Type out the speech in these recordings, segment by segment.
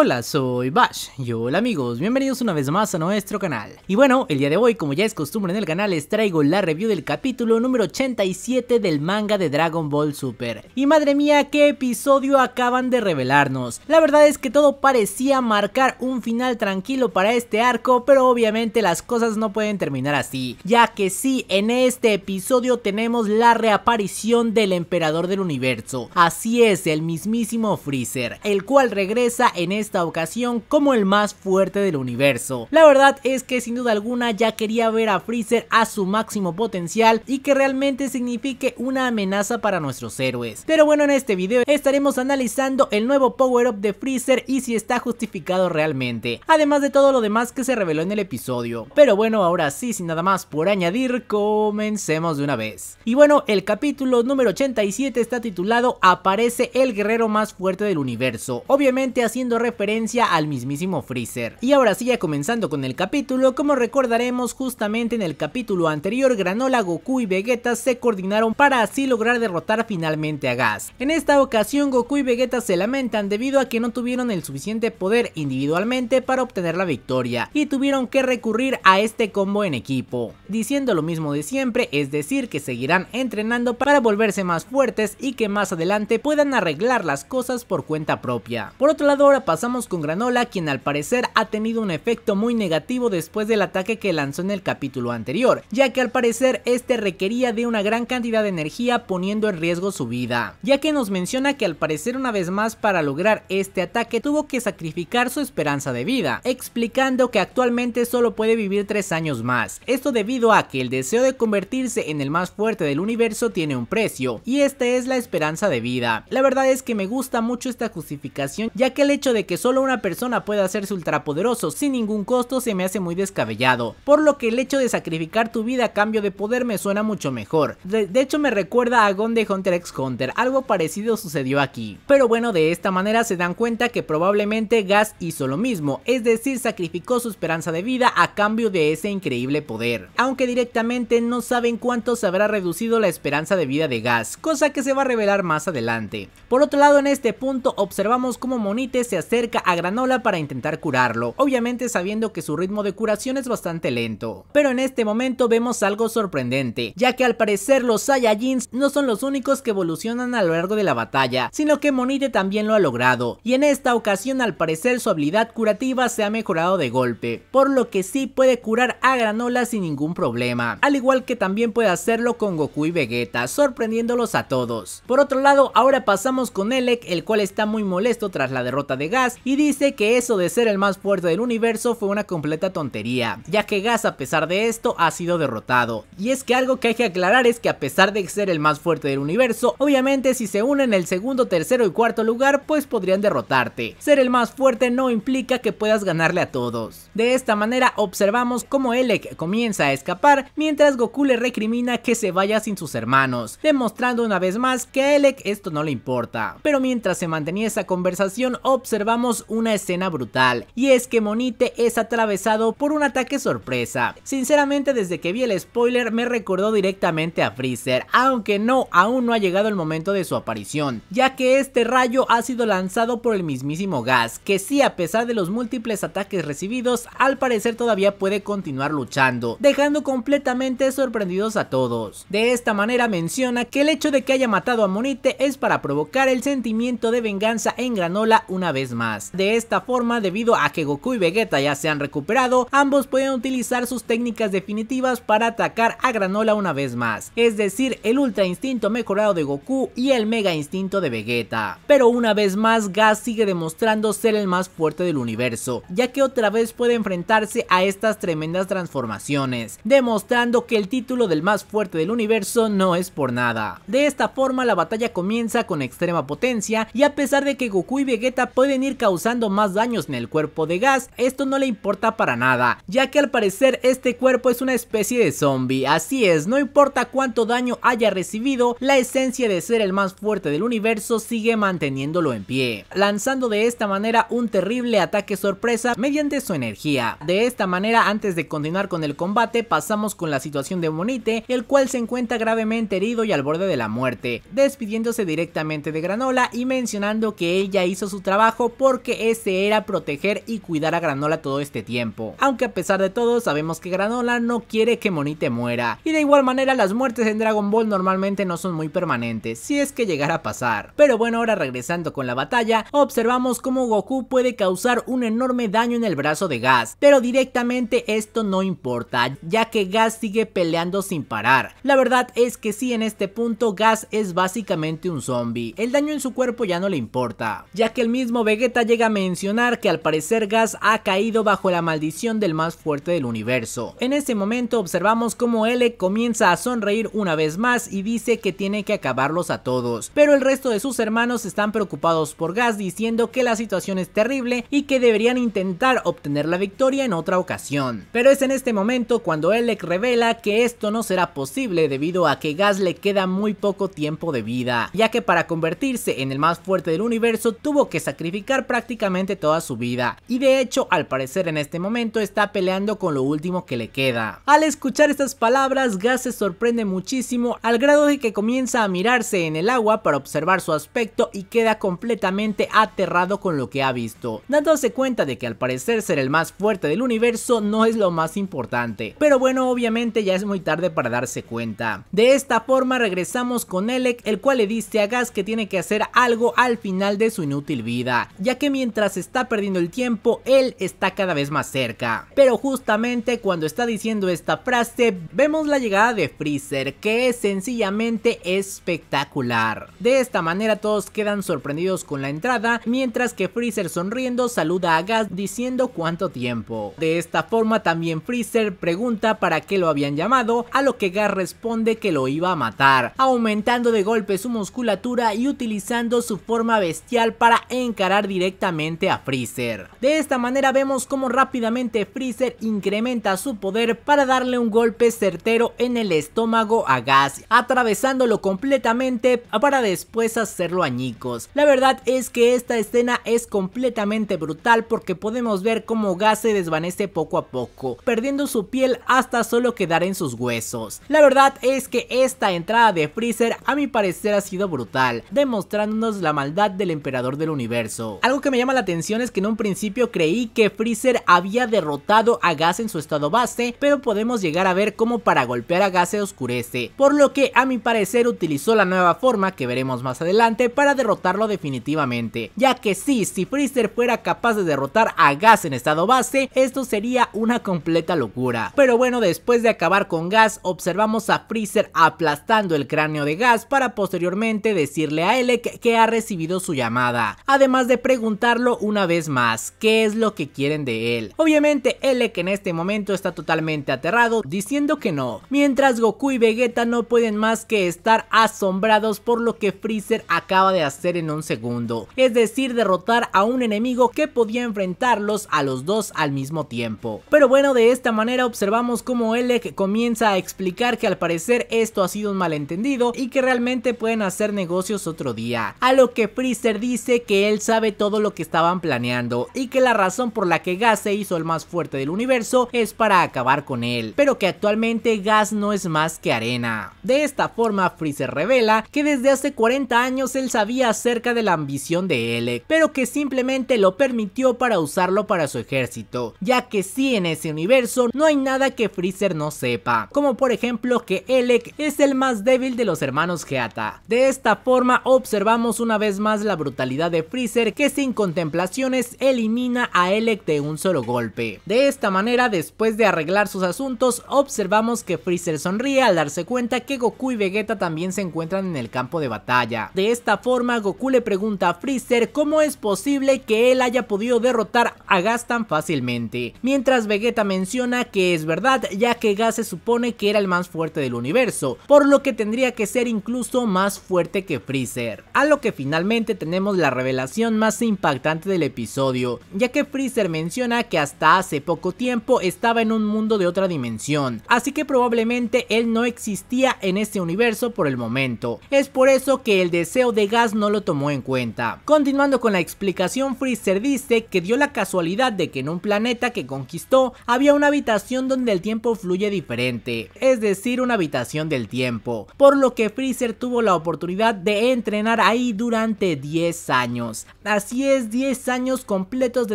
Hola, soy Bash y hola amigos, bienvenidos una vez más a nuestro canal. Y bueno, el día de hoy, como ya es costumbre en el canal, les traigo la review del capítulo número 87 del manga de Dragon Ball Super. Y madre mía, qué episodio acaban de revelarnos. La verdad es que todo parecía marcar un final tranquilo para este arco, pero obviamente las cosas no pueden terminar así, ya que sí, en este episodio tenemos la reaparición del emperador del universo. Así es, el mismísimo Freezer, el cual regresa en este esta ocasión como el más fuerte del universo. La verdad es que sin duda alguna ya quería ver a Freezer a su máximo potencial y que realmente signifique una amenaza para nuestros héroes. Pero bueno, en este video estaremos analizando el nuevo power-up de Freezer y si está justificado realmente, además de todo lo demás que se reveló en el episodio. Pero bueno, ahora sí, sin nada más por añadir, comencemos de una vez. Y bueno, el capítulo número 87 está titulado Aparece el guerrero más fuerte del universo, obviamente haciendo referencia referencia al mismísimo Freezer. Y ahora sí, ya comenzando con el capítulo, como recordaremos justamente en el capítulo anterior, Granola, Goku y Vegeta se coordinaron para así lograr derrotar finalmente a Gas. En esta ocasión Goku y Vegeta se lamentan debido a que no tuvieron el suficiente poder individualmente para obtener la victoria y tuvieron que recurrir a este combo en equipo, diciendo lo mismo de siempre, es decir que seguirán entrenando para volverse más fuertes y que más adelante puedan arreglar las cosas por cuenta propia. Por otro lado ahora pasamos con Granola, quien al parecer ha tenido un efecto muy negativo después del ataque que lanzó en el capítulo anterior, ya que al parecer este requería de una gran cantidad de energía poniendo en riesgo su vida, ya que nos menciona que al parecer una vez más para lograr este ataque tuvo que sacrificar su esperanza de vida, explicando que actualmente solo puede vivir tres años más, esto debido a que el deseo de convertirse en el más fuerte del universo tiene un precio, y esta es la esperanza de vida. La verdad es que me gusta mucho esta justificación ya que el hecho de que solo una persona pueda hacerse ultrapoderoso sin ningún costo se me hace muy descabellado, por lo que el hecho de sacrificar tu vida a cambio de poder me suena mucho mejor. De, hecho me recuerda a Gon de Hunter x Hunter, algo parecido sucedió aquí. Pero bueno, de esta manera se dan cuenta que probablemente Gas hizo lo mismo, es decir, sacrificó su esperanza de vida a cambio de ese increíble poder. Aunque directamente no saben cuánto se habrá reducido la esperanza de vida de Gas, cosa que se va a revelar más adelante. Por otro lado, en este punto observamos cómo Monite se acerca a Granola para intentar curarlo, obviamente sabiendo que su ritmo de curación es bastante lento. Pero en este momento vemos algo sorprendente, ya que al parecer los Saiyajins no son los únicos que evolucionan a lo largo de la batalla, sino que Monite también lo ha logrado, y en esta ocasión al parecer su habilidad curativa se ha mejorado de golpe, por lo que sí puede curar a Granola sin ningún problema, al igual que también puede hacerlo con Goku y Vegeta, sorprendiéndolos a todos. Por otro lado, ahora pasamos con Elec, el cual está muy molesto tras la derrota de Gas y dice que eso de ser el más fuerte del universo fue una completa tontería, ya que Gas a pesar de esto ha sido derrotado. Y es que algo que hay que aclarar es que a pesar de ser el más fuerte del universo, obviamente si se unen el segundo, tercero y cuarto lugar, pues podrían derrotarte. Ser el más fuerte no implica que puedas ganarle a todos. De esta manera observamos cómo Elec comienza a escapar, mientras Goku le recrimina que se vaya sin sus hermanos, demostrando una vez más que a Elec esto no le importa. Pero mientras se mantenía esa conversación, observamos una escena brutal, y es que Monite es atravesado por un ataque sorpresa. Sinceramente desde que vi el spoiler me recordó directamente a Freezer, aunque no, aún no ha llegado el momento de su aparición, ya que este rayo ha sido lanzado por el mismísimo Gas, que sí a pesar de los múltiples ataques recibidos, al parecer todavía puede continuar luchando, dejando completamente sorprendidos a todos. De esta manera menciona que el hecho de que haya matado a Monite es para provocar el sentimiento de venganza en Granola una vez más. De esta forma, debido a que Goku y Vegeta ya se han recuperado, ambos pueden utilizar sus técnicas definitivas para atacar a Granola una vez más, es decir, el Ultra Instinto mejorado de Goku y el Mega Instinto de Vegeta. Pero una vez más, Gas sigue demostrando ser el más fuerte del universo, ya que otra vez puede enfrentarse a estas tremendas transformaciones, demostrando que el título del más fuerte del universo no es por nada. De esta forma, la batalla comienza con extrema potencia y a pesar de que Goku y Vegeta pueden ir causando más daños en el cuerpo de Gas, esto no le importa para nada, ya que al parecer este cuerpo es una especie de zombie, así es, no importa cuánto daño haya recibido, la esencia de ser el más fuerte del universo sigue manteniéndolo en pie, lanzando de esta manera un terrible ataque sorpresa mediante su energía. De esta manera, antes de continuar con el combate, pasamos con la situación de Monite, el cual se encuentra gravemente herido y al borde de la muerte, despidiéndose directamente de Granola y mencionando que ella hizo su trabajo por porque ese era proteger y cuidar a Granola todo este tiempo. Aunque a pesar de todo sabemos que Granola no quiere que Monite muera. Y de igual manera las muertes en Dragon Ball normalmente no son muy permanentes, si es que llegara a pasar. Pero bueno, ahora regresando con la batalla, observamos cómo Goku puede causar un enorme daño en el brazo de Gas, pero directamente esto no importa, ya que Gas sigue peleando sin parar. La verdad es que sí, en este punto Gas es básicamente un zombie, el daño en su cuerpo ya no le importa, ya que el mismo Vegeta llega a mencionar que al parecer Gas ha caído bajo la maldición del más fuerte del universo. En ese momento observamos cómo L comienza a sonreír una vez más y dice que tiene que acabarlos a todos, pero el resto de sus hermanos están preocupados por Gas diciendo que la situación es terrible y que deberían intentar obtener la victoria en otra ocasión. Pero es en este momento cuando Elec revela que esto no será posible debido a que Gas le queda muy poco tiempo de vida, ya que para convertirse en el más fuerte del universo tuvo que sacrificar prácticamente toda su vida y de hecho al parecer en este momento está peleando con lo último que le queda. Al escuchar estas palabras Gas se sorprende muchísimo al grado de que comienza a mirarse en el agua para observar su aspecto y queda completamente aterrado con lo que ha visto, dándose cuenta de que al parecer ser el más fuerte del universo no es lo más importante, pero bueno obviamente ya es muy tarde para darse cuenta. De esta forma regresamos con Elec el cual le dice a Gas que tiene que hacer algo al final de su inútil vida, ya que mientras está perdiendo el tiempo, él está cada vez más cerca. Pero justamente cuando está diciendo esta frase, vemos la llegada de Freezer, que es sencillamente espectacular. De esta manera todos quedan sorprendidos con la entrada, mientras que Freezer sonriendo saluda a Gas diciendo cuánto tiempo. De esta forma también Freezer pregunta para qué lo habían llamado, a lo que Gas responde que lo iba a matar, aumentando de golpe su musculatura y utilizando su forma bestial para encarar directamente directamente a Freezer. De esta manera vemos cómo rápidamente Freezer incrementa su poder para darle un golpe certero en el estómago a Gas, atravesándolo completamente para después hacerlo añicos. La verdad es que esta escena es completamente brutal porque podemos ver cómo Gas se desvanece poco a poco, perdiendo su piel hasta solo quedar en sus huesos. La verdad es que esta entrada de Freezer a mi parecer ha sido brutal, demostrándonos la maldad del emperador del universo. Algo que me llama la atención es que en un principio creí que Freezer había derrotado a Gas en su estado base, pero podemos llegar a ver cómo para golpear a Gas se oscurece, por lo que a mi parecer utilizó la nueva forma que veremos más adelante para derrotarlo definitivamente, ya que sí, si Freezer fuera capaz de derrotar a Gas en estado base, esto sería una completa locura. Pero bueno, después de acabar con Gas, observamos a Freezer aplastando el cráneo de Gas para posteriormente decirle a Elec que ha recibido su llamada, además de preguntar preguntarlo una vez más, ¿qué es lo que quieren de él? Obviamente Elec que en este momento está totalmente aterrado diciendo que no, mientras Goku y Vegeta no pueden más que estar asombrados por lo que Freezer acaba de hacer en un segundo, es decir derrotar a un enemigo que podía enfrentarlos a los dos al mismo tiempo. Pero bueno, de esta manera observamos cómo Elec comienza a explicar que al parecer esto ha sido un malentendido y que realmente pueden hacer negocios otro día, a lo que Freezer dice que él sabe todo todo lo que estaban planeando y que la razón por la que Gas se hizo el más fuerte del universo es para acabar con él, pero que actualmente Gas no es más que arena. De esta forma Freezer revela que desde hace 40 años él sabía acerca de la ambición de Elec, pero que simplemente lo permitió para usarlo para su ejército, ya que si en ese universo no hay nada que Freezer no sepa, como por ejemplo que Elec es el más débil de los hermanos Geata. De esta forma observamos una vez más la brutalidad de Freezer que sin contemplaciones elimina a Elec de un solo golpe. De esta manera, después de arreglar sus asuntos, observamos que Freezer sonríe al darse cuenta que Goku y Vegeta también se encuentran en el campo de batalla. De esta forma, Goku le pregunta a Freezer cómo es posible que él haya podido derrotar a Gas tan fácilmente, mientras Vegeta menciona que es verdad ya que Gas se supone que era el más fuerte del universo, por lo que tendría que ser incluso más fuerte que Freezer. A lo que finalmente tenemos la revelación más impactante del episodio, ya que Freezer menciona que hasta hace poco tiempo estaba en un mundo de otra dimensión, así que probablemente él no existía en este universo por el momento. Es por eso que el deseo de Gas no lo tomó en cuenta. Continuando con la explicación, Freezer dice que dio la casualidad de que en un planeta que conquistó había una habitación donde el tiempo fluye diferente, es decir, una habitación del tiempo, por lo que Freezer tuvo la oportunidad de entrenar ahí durante 10 años. Así 10 años completos de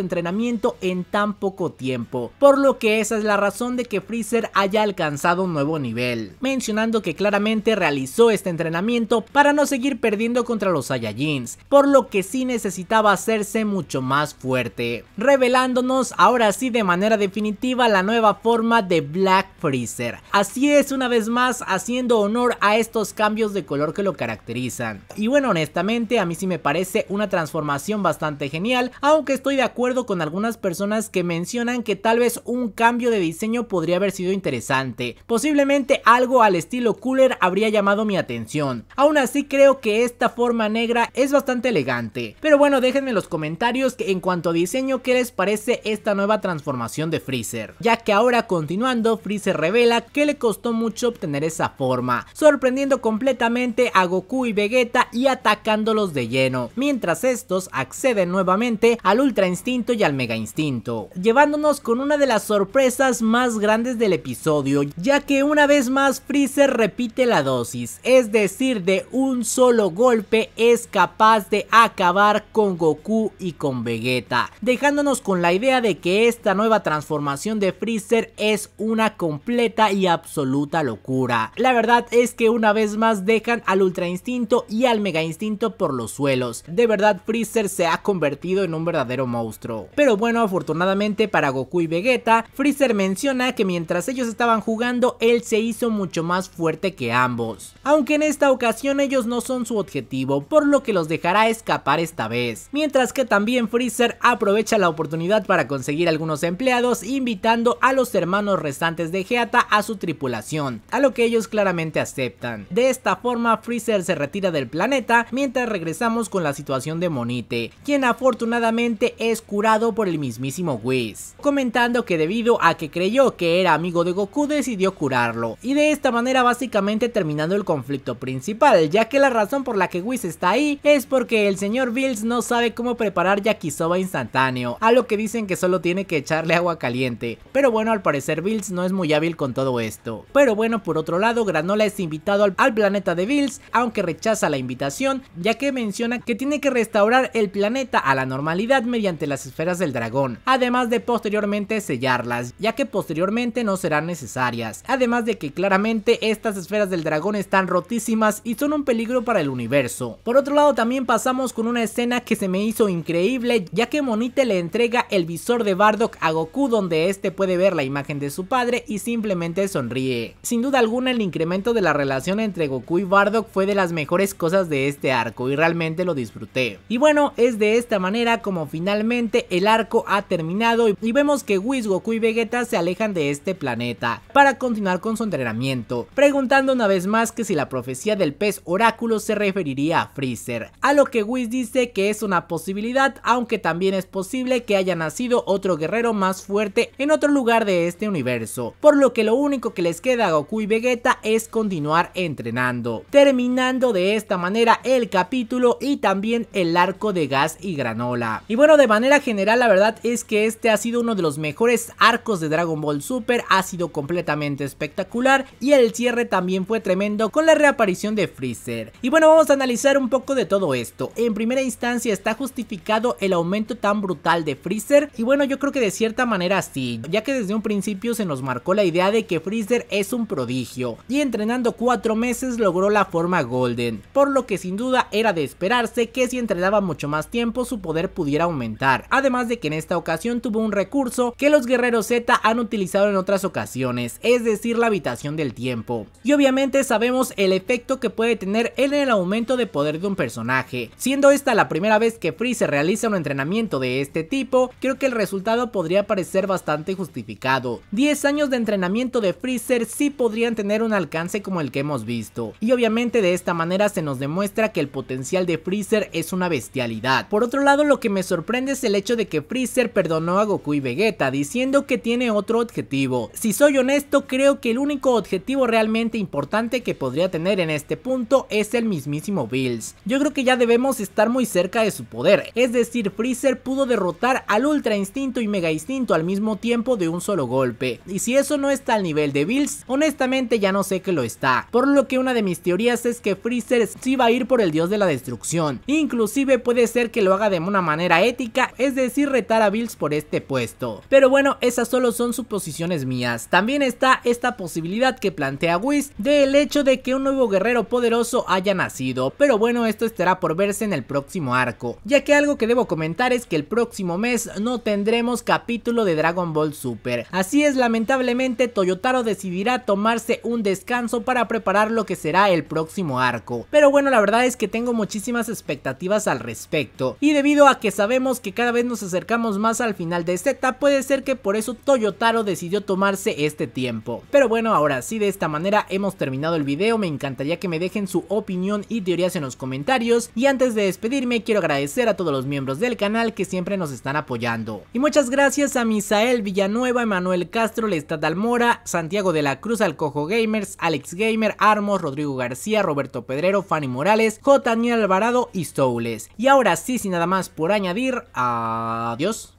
entrenamiento en tan poco tiempo, por lo que esa es la razón de que Freezer haya alcanzado un nuevo nivel, mencionando que claramente realizó este entrenamiento para no seguir perdiendo contra los Saiyajins, por lo que sí necesitaba hacerse mucho más fuerte, revelándonos ahora sí de manera definitiva la nueva forma de Black Freezer. Así es una vez más haciendo honor a estos cambios de color que lo caracterizan. Y bueno, honestamente a mí sí me parece una transformación bastante genial, aunque estoy de acuerdo con algunas personas que mencionan que tal vez un cambio de diseño podría haber sido interesante. Posiblemente algo al estilo cooler habría llamado mi atención. Aún así creo que esta forma negra es bastante elegante. Pero bueno, déjenme en los comentarios que en cuanto a diseño qué les parece esta nueva transformación de Freezer. Ya que ahora continuando, Freezer revela que le costó mucho obtener esa forma, sorprendiendo completamente a Goku y Vegeta y atacándolos de lleno, mientras estos acceden nuevamente al Ultra Instinto y al Mega Instinto, llevándonos con una de las sorpresas más grandes del episodio, ya que una vez más Freezer repite la dosis, es decir, de un solo golpe es capaz de acabar con Goku y con Vegeta, dejándonos con la idea de que esta nueva transformación de Freezer es una completa y absoluta locura. La verdad es que una vez más dejan al Ultra Instinto y al Mega Instinto por los suelos. De verdad Freezer se ha convertido en un verdadero monstruo. Pero bueno, afortunadamente para Goku y Vegeta, Freezer menciona que mientras ellos estaban jugando, él se hizo mucho más fuerte que ambos. Aunque en esta ocasión ellos no son su objetivo, por lo que los dejará escapar esta vez. Mientras que también Freezer aprovecha la oportunidad para conseguir algunos empleados, invitando a los hermanos restantes de Geata a su tripulación, a lo que ellos claramente aceptan. De esta forma, Freezer se retira del planeta, mientras regresamos con la situación de Monite, quien afortunadamente es curado por el mismísimo Whis, comentando que debido a que creyó que era amigo de Goku decidió curarlo, y de esta manera básicamente terminando el conflicto principal, ya que la razón por la que Whis está ahí es porque el señor Bills no sabe cómo preparar yakisoba instantáneo, a lo que dicen que solo tiene que echarle agua caliente, pero bueno al parecer Bills no es muy hábil con todo esto, pero bueno por otro lado Granola es invitado al, planeta de Bills, aunque rechaza la invitación, ya que menciona que tiene que restaurar el planeta planeta a la normalidad mediante las esferas del dragón, además de posteriormente sellarlas, ya que posteriormente no serán necesarias, además de que claramente estas esferas del dragón están rotísimas y son un peligro para el universo. Por otro lado también pasamos con una escena que se me hizo increíble ya que Monite le entrega el visor de Bardock a Goku donde este puede ver la imagen de su padre y simplemente sonríe. Sin duda alguna el incremento de la relación entre Goku y Bardock fue de las mejores cosas de este arco y realmente lo disfruté. Y bueno, es pues de esta manera como finalmente el arco ha terminado y vemos que Whis, Goku y Vegeta se alejan de este planeta para continuar con su entrenamiento, preguntando una vez más que si la profecía del pez oráculo se referiría a Freezer, a lo que Whis dice que es una posibilidad aunque también es posible que haya nacido otro guerrero más fuerte en otro lugar de este universo, por lo que lo único que les queda a Goku y Vegeta es continuar entrenando, terminando de esta manera el capítulo y también el arco de goku y granola. Y bueno, de manera general la verdad es que este ha sido uno de los mejores arcos de Dragon Ball Super, ha sido completamente espectacular y el cierre también fue tremendo con la reaparición de Freezer. Y bueno, vamos a analizar un poco de todo esto. En primera instancia está justificado el aumento tan brutal de Freezer y bueno, yo creo que de cierta manera sí, ya que desde un principio se nos marcó la idea de que Freezer es un prodigio y entrenando cuatro meses logró la forma Golden, por lo que sin duda era de esperarse que si entrenaba mucho más tiempo su poder pudiera aumentar, además de que en esta ocasión tuvo un recurso que los guerreros Z han utilizado en otras ocasiones, es decir la habitación del tiempo. Y obviamente sabemos el efecto que puede tener en el aumento de poder de un personaje, siendo esta la primera vez que Freezer realiza un entrenamiento de este tipo, creo que el resultado podría parecer bastante justificado. 10 años de entrenamiento de Freezer sí podrían tener un alcance como el que hemos visto, y obviamente de esta manera se nos demuestra que el potencial de Freezer es una bestialidad por otro lado, lo que me sorprende es el hecho de que Freezer perdonó a Goku y Vegeta, diciendo que tiene otro objetivo. Si soy honesto, creo que el único objetivo realmente importante que podría tener en este punto es el mismísimo Bills. Yo creo que ya debemos estar muy cerca de su poder, es decir, Freezer pudo derrotar al Ultra Instinto y Mega Instinto al mismo tiempo de un solo golpe. Y si eso no está al nivel de Bills, honestamente ya no sé que lo está. Por lo que una de mis teorías es que Freezer sí va a ir por el dios de la destrucción. Inclusive puede ser que lo haga de una manera ética, es decir, retar a Bills por este puesto. Pero bueno, esas solo son suposiciones mías. También está esta posibilidad que plantea Whis del hecho de que un nuevo guerrero poderoso haya nacido, pero bueno, esto estará por verse en el próximo arco, ya que algo que debo comentar es que el próximo mes no tendremos capítulo de Dragon Ball Super. Así es, lamentablemente Toyotaro decidirá tomarse un descanso para preparar lo que será el próximo arco. Pero bueno, la verdad es que tengo muchísimas expectativas al respecto y debido a que sabemos que cada vez nos acercamos más al final de Z puede ser que por eso Toyotaro decidió tomarse este tiempo. Pero bueno, ahora sí, de esta manera hemos terminado el video, me encantaría que me dejen su opinión y teorías en los comentarios. Y antes de despedirme, quiero agradecer a todos los miembros del canal que siempre nos están apoyando. Y muchas gracias a Misael Villanueva, Emanuel Castro, Lestat Almora, Santiago de la Cruz, Alcojo Gamers, Alex Gamer, Armos, Rodrigo García, Roberto Pedrero, Fanny Morales, J. Daniel Alvarado y Soules. Y ahora así sin nada más por añadir, adiós.